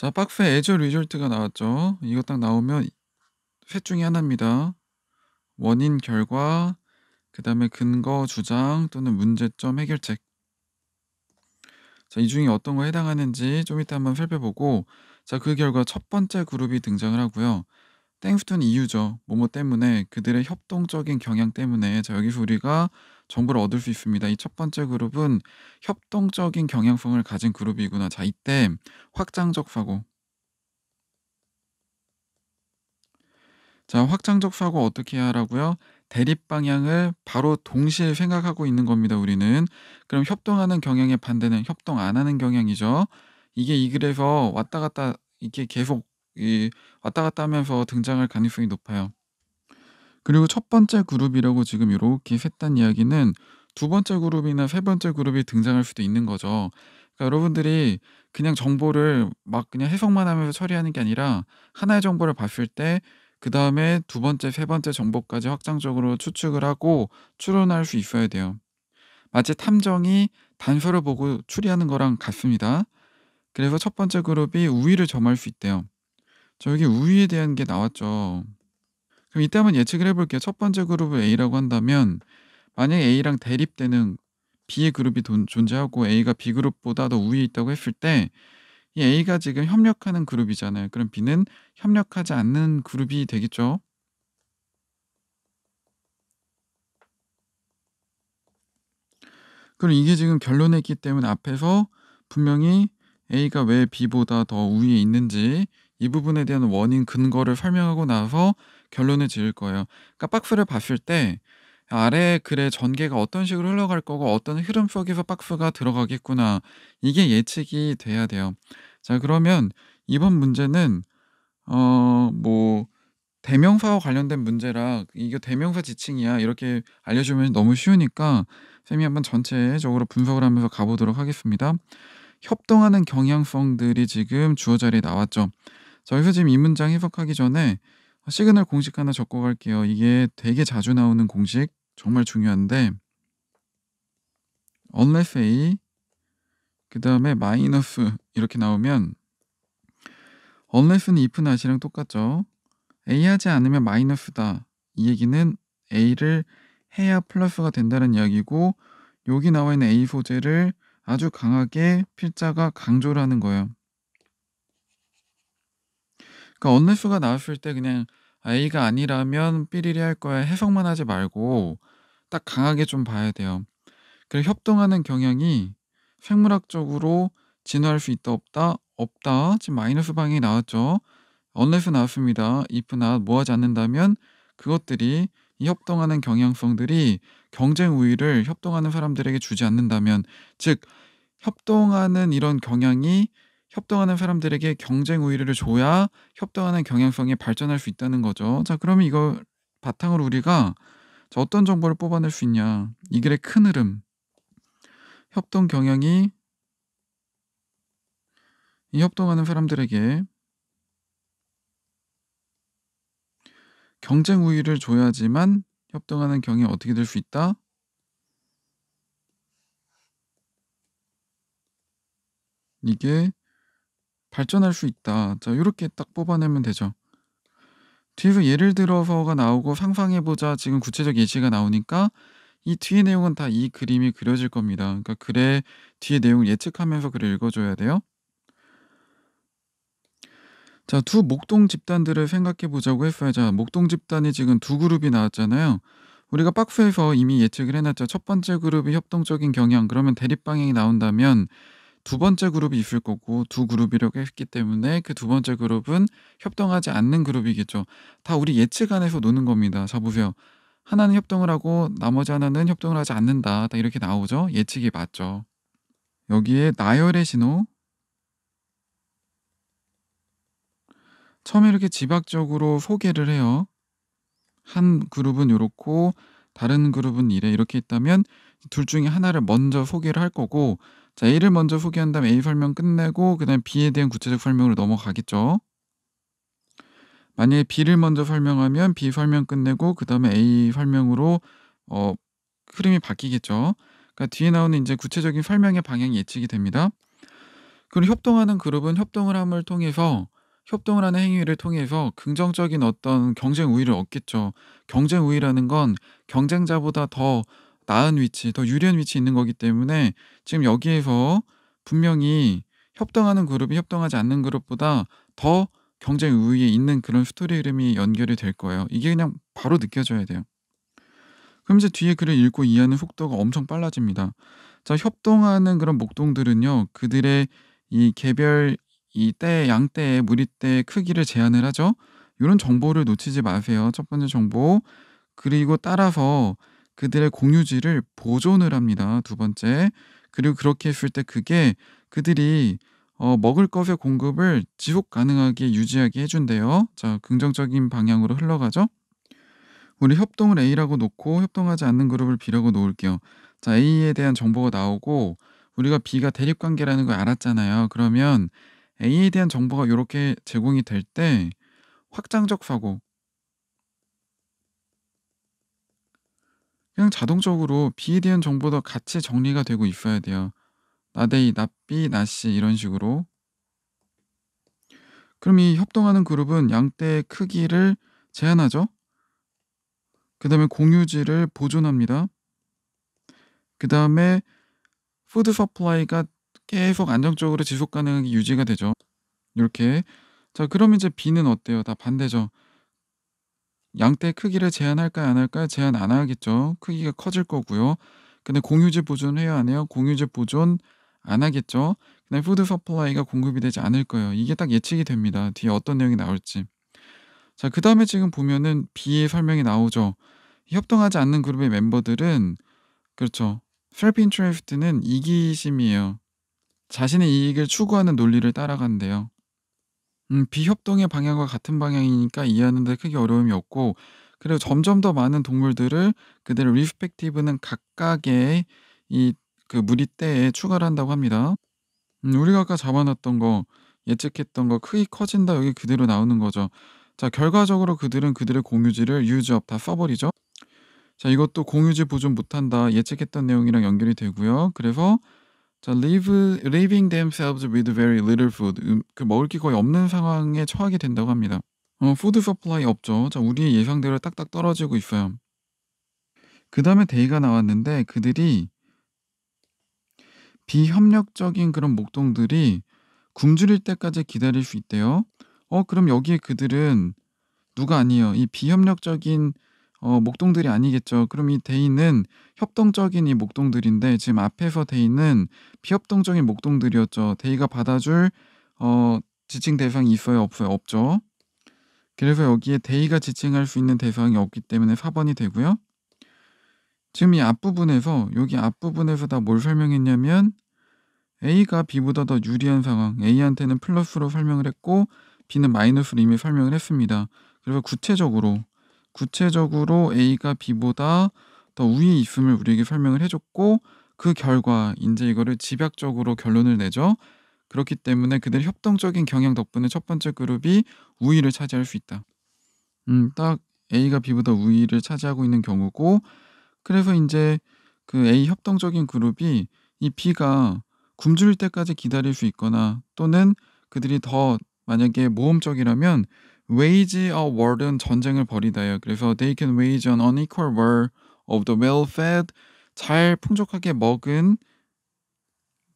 자, 박스에 애저 리졸트가 나왔죠. 이거 딱 나오면 셋 중에 하나입니다. 원인, 결과, 그 다음에 근거, 주장 또는 문제점, 해결책. 자, 이 중에 어떤 거에 해당하는지 좀 이따 한번 살펴보고 자, 그 결과 첫 번째 그룹이 등장을 하고요. 땡스톤 이유죠. 뭐 뭐 때문에 그들의 협동적인 경향 때문에 자 여기서 우리가 정보를 얻을 수 있습니다. 이 첫 번째 그룹은 협동적인 경향성을 가진 그룹이구나. 자 이때 확장적 사고. 자 확장적 사고 어떻게 하라고요? 대립 방향을 바로 동시에 생각하고 있는 겁니다. 우리는 그럼 협동하는 경향의 반대는 협동 안 하는 경향이죠. 이게 이글에서 왔다 갔다 이렇게 계속 이 왔다 갔다 하면서 등장할 가능성이 높아요. 그리고 첫 번째 그룹이라고 지금 이렇게 셌단 이야기는 두 번째 그룹이나 세 번째 그룹이 등장할 수도 있는 거죠. 그러니까 여러분들이 그냥 정보를 막 그냥 해석만 하면서 처리하는 게 아니라 하나의 정보를 봤을 때 그 다음에 두 번째, 세 번째 정보까지 확장적으로 추측을 하고 추론할 수 있어야 돼요. 마치 탐정이 단서를 보고 추리하는 거랑 같습니다. 그래서 첫 번째 그룹이 우위를 점할 수 있대요. 자, 여기 우위에 대한 게 나왔죠. 그럼 이때 한번 예측을 해볼게요. 첫 번째 그룹을 A라고 한다면 만약 A랑 대립되는 B의 그룹이 돈, 존재하고 A가 B 그룹보다 더 우위에 있다고 했을 때 이 A가 지금 협력하는 그룹이잖아요. 그럼 B는 협력하지 않는 그룹이 되겠죠. 그럼 이게 지금 결론했기 때문에 앞에서 분명히 A가 왜 B보다 더 우위에 있는지 이 부분에 대한 원인 근거를 설명하고 나서 결론을 지을 거예요. 그러니까 박스를 봤을 때 아래 글의 전개가 어떤 식으로 흘러갈 거고 어떤 흐름 속에서 박스가 들어가겠구나. 이게 예측이 돼야 돼요. 자, 그러면 이번 문제는 어, 뭐 대명사와 관련된 문제라 이게 대명사 지칭이야. 이렇게 알려 주면 너무 쉬우니까 쌤이 한번 전체적으로 분석을 하면서 가보도록 하겠습니다. 협동하는 경향성들이 지금 주어 자리에 나왔죠. 저희가 지금 이 문장 해석하기 전에 시그널 공식 하나 적고 갈게요. 이게 되게 자주 나오는 공식, 정말 중요한데 unless a 그 다음에 마이너스 이렇게 나오면 unless는 if not이랑 똑같죠. a 하지 않으면 마이너스다. 이 얘기는 a를 해야 플러스가 된다는 이야기고 여기 나와 있는 a 소재를 아주 강하게 필자가 강조를 하는 거예요. 그러니까 언리스가 나왔을 때 그냥 아, A가 아니라면 삐리리 할 거야 해석만 하지 말고 딱 강하게 좀 봐야 돼요. 그리고 협동하는 경향이 생물학적으로 진화할 수 있다 없다 없다 지금 마이너스 방향이 나왔죠. 언리스 나왔습니다. if나 뭐하지 않는다면 그것들이 이 협동하는 경향성들이 경쟁 우위를 협동하는 사람들에게 주지 않는다면 즉 협동하는 이런 경향이 협동하는 사람들에게 경쟁 우위를 줘야 협동하는 경향성이 발전할 수 있다는 거죠. 자, 그러면 이걸 바탕으로 우리가 어떤 정보를 뽑아낼 수 있냐? 이글의큰 흐름. 협동 경향이 이 협동하는 사람들에게 경쟁 우위를 줘야지만 협동하는 경이 향 어떻게 될 수 있다? 이게 발전할 수 있다. 자, 이렇게딱 뽑아내면 되죠. 뒤에서 예를 들어서가 나오고 상상해보자 지금 구체적 예시가 나오니까 이 뒤의 내용은 다 이 그림이 그려질 겁니다. 그러니까 글의 뒤의 내용을 예측하면서 글을 읽어줘야 돼요. 자, 두 목동 집단들을 생각해 보자고 했어요. 자, 목동 집단이 지금 두 그룹이 나왔잖아요. 우리가 박스에서 이미 예측을 해놨죠. 첫 번째 그룹이 협동적인 경향, 그러면 대립 방향이 나온다면 두 번째 그룹이 있을 거고 두 그룹이라고 했기 때문에 그 두 번째 그룹은 협동하지 않는 그룹이겠죠. 다 우리 예측 안에서 노는 겁니다. 자 보세요. 하나는 협동을 하고 나머지 하나는 협동을 하지 않는다. 다 이렇게 나오죠. 예측이 맞죠. 여기에 나열의 신호 처음에 이렇게 지박적으로 소개를 해요. 한 그룹은 이렇고 다른 그룹은 이래 이렇게 있다면 둘 중에 하나를 먼저 소개를 할 거고 자, A를 먼저 소개한 다음 A 설명 끝내고 그다음 B에 대한 구체적 설명으로 넘어가겠죠. 만약에 B를 먼저 설명하면 B 설명 끝내고 그다음에 A 설명으로 어 흐름이 바뀌겠죠. 그러니까 뒤에 나오는 이제 구체적인 설명의 방향이 예측이 됩니다. 그리고 협동하는 그룹은 협동을 함을 통해서 협동을 하는 행위를 통해서 긍정적인 어떤 경쟁 우위를 얻겠죠. 경쟁 우위라는 건 경쟁자보다 더 나은 위치, 더 유리한 위치에 있는 거기 때문에 지금 여기에서 분명히 협동하는 그룹이 협동하지 않는 그룹보다 더 경쟁 우위에 있는 그런 스토리 흐름이 연결이 될 거예요. 이게 그냥 바로 느껴져야 돼요. 그럼 이제 뒤에 글을 읽고 이해하는 속도가 엄청 빨라집니다. 자, 협동하는 그런 목동들은요, 그들의 이 개별 이 때, 양 때, 무리때 크기를 제한을 하죠. 이런 정보를 놓치지 마세요. 첫 번째 정보. 그리고 따라서 그들의 공유지를 보존을 합니다. 두 번째. 그리고 그렇게 했을 때 그게 그들이 어, 먹을 것의 공급을 지속 가능하게 유지하게 해준대요. 자, 긍정적인 방향으로 흘러가죠. 우리 협동을 A라고 놓고 협동하지 않는 그룹을 B라고 놓을게요. 자, A에 대한 정보가 나오고 우리가 B가 대립관계라는 걸 알았잖아요. 그러면 A에 대한 정보가 이렇게 제공이 될 때 확장적 사고, 그냥 자동적으로 B에 대한 정보도 같이 정리가 되고 있어야 돼요. 나데이, 나삐 나씨 이런 식으로. 그럼 이 협동하는 그룹은 양대의 크기를 제한하죠. 그 다음에 공유지를 보존합니다. 그 다음에 푸드 서플라이가 계속 안정적으로 지속 가능하게 유지가 되죠. 이렇게. 자, 그럼 이제 B는 어때요? 다 반대죠. 양대 크기를 제한할까요? 안 할까요? 제한 안 하겠죠. 크기가 커질 거고요. 근데 공유지 보존해야하네요 공유지 보존 안 하겠죠. 근데 푸드 서플라이가 공급이 되지 않을 거예요. 이게 딱 예측이 됩니다. 뒤에 어떤 내용이 나올지. 자, 그 다음에 지금 보면은 B의 설명이 나오죠. 협동하지 않는 그룹의 멤버들은 그렇죠. self interest는 이기심이에요. 자신의 이익을 추구하는 논리를 따라간대요. 음 비협동의 방향과 같은 방향이니까 이해하는 데 크게 어려움이 없고 그리고 점점 더 많은 동물들을 그들의 리스펙티브는 각각의 이 그 무리때에 추가를 한다고 합니다. 음 우리가 아까 잡아놨던 거 예측했던 거 크기 커진다 여기 그대로 나오는 거죠. 자 결과적으로 그들은 그들의 공유지를 유즈업 다 써버리죠. 자 이것도 공유지 보존 못한다 예측했던 내용이랑 연결이 되고요. 그래서 자, live, living themselves with very little food. 음, 그 먹을 게 거의 없는 상황에 처하게 된다고 합니다. 어, 푸드 서플라이 없죠. 자, 우리의 예상대로 딱딱 떨어지고 있어요. 그 다음에 데이가 나왔는데 그들이 비협력적인 그런 목동들이 굶주릴 때까지 기다릴 수 있대요. 어, 그럼 여기에 그들은 누가 아니에요. 이 비협력적인 어 목동들이 아니겠죠. 그럼 이 대인은 협동적인 이 목동들인데 지금 앞에서 대인은 비협동적인 목동들이었죠. 대이가 받아줄 어 지칭 대상이 있어요, 없어요? 없죠. 그래서 여기에 대이가 지칭할 수 있는 대상이 없기 때문에 4번이 되고요. 지금 이 앞부분에서 여기 앞부분에서 다 뭘 설명했냐면 A가 B보다 더 유리한 상황, A한테는 플러스로 설명을 했고 B는 마이너스로 이미 설명을 했습니다. 그래서 구체적으로 구체적으로 A가 B보다 더 우위에 있음을 우리에게 설명을 해줬고 그 결과 이제 이거를 집약적으로 결론을 내죠. 그렇기 때문에 그들의 협동적인 경향 덕분에 첫 번째 그룹이 우위를 차지할 수 있다. 음, 딱 A가 B보다 우위를 차지하고 있는 경우고 그래서 이제 그 A 협동적인 그룹이 이 B가 굶주릴 때까지 기다릴 수 있거나 또는 그들이 더 만약에 모험적이라면 wage a war은 전쟁을 벌이다요. 그래서 they can wage an unequal war of the well-fed 잘 풍족하게 먹은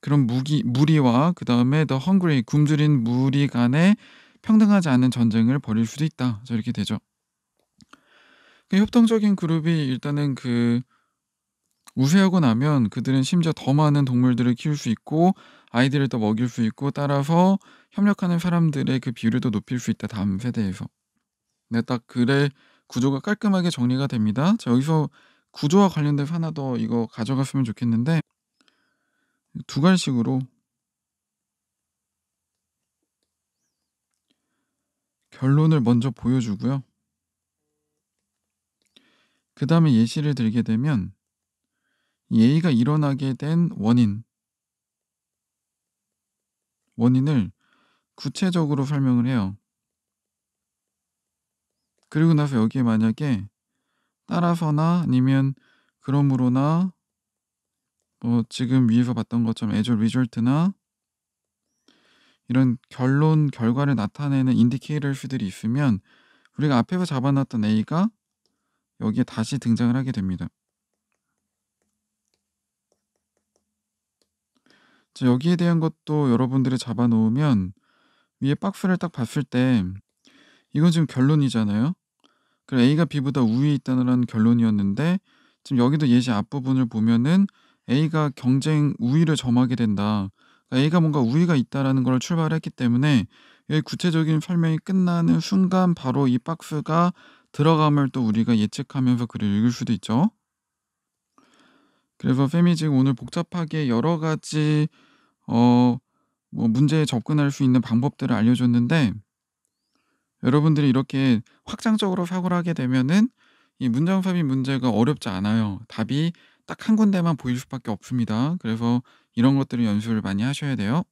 그런 무기 무리와 그 다음에 the hungry 굶주린 무리 간에 평등하지 않은 전쟁을 벌일 수도 있다. 저 이렇게 되죠. 그 협동적인 그룹이 일단은 그 우세하고 나면 그들은 심지어 더 많은 동물들을 키울 수 있고 아이들을 더 먹일 수 있고 따라서 협력하는 사람들의 그비율도 높일 수 있다 다음 세대에서 네, 딱 글의 구조가 깔끔하게 정리가 됩니다 자 여기서 구조와 관련돼서 하나 더 이거 가져갔으면 좋겠는데 두 갈식으로 결론을 먼저 보여주고요 그 다음에 예시를 들게 되면 예의가 일어나게 된 원인, 원인을 구체적으로 설명을 해요. 그리고 나서 여기에 만약에 따라서나 아니면 그러므로나 뭐 지금 위에서 봤던 것처럼 애 s 리졸트나 이런 결론 결과를 나타내는 인디케이터들이 있으면 우리가 앞에서 잡아놨던 A가 여기에 다시 등장을 하게 됩니다. 이 여기에 대한 것도 여러분들이 잡아 놓으면 위에 박스를 딱 봤을 때 이건 지금 결론이잖아요. 그럼 A가 B보다 우위에 있다는 결론이었는데 지금 여기도 예시 앞부분을 보면은 A가 경쟁 우위를 점하게 된다. 그러니까 A가 뭔가 우위가 있다라는 걸 출발했기 때문에 여기 구체적인 설명이 끝나는 순간 바로 이 박스가 들어감을 또 우리가 예측하면서 글을 읽을 수도 있죠. 그래서 쌤이 지금 오늘 복잡하게 여러 가지 어, 뭐 문제에 접근할 수 있는 방법들을 알려줬는데 여러분들이 이렇게 확장적으로 사고를 하게 되면은 이 문장 삽입 문제가 어렵지 않아요. 답이 딱 한 군데만 보일 수밖에 없습니다. 그래서 이런 것들을 연습을 많이 하셔야 돼요.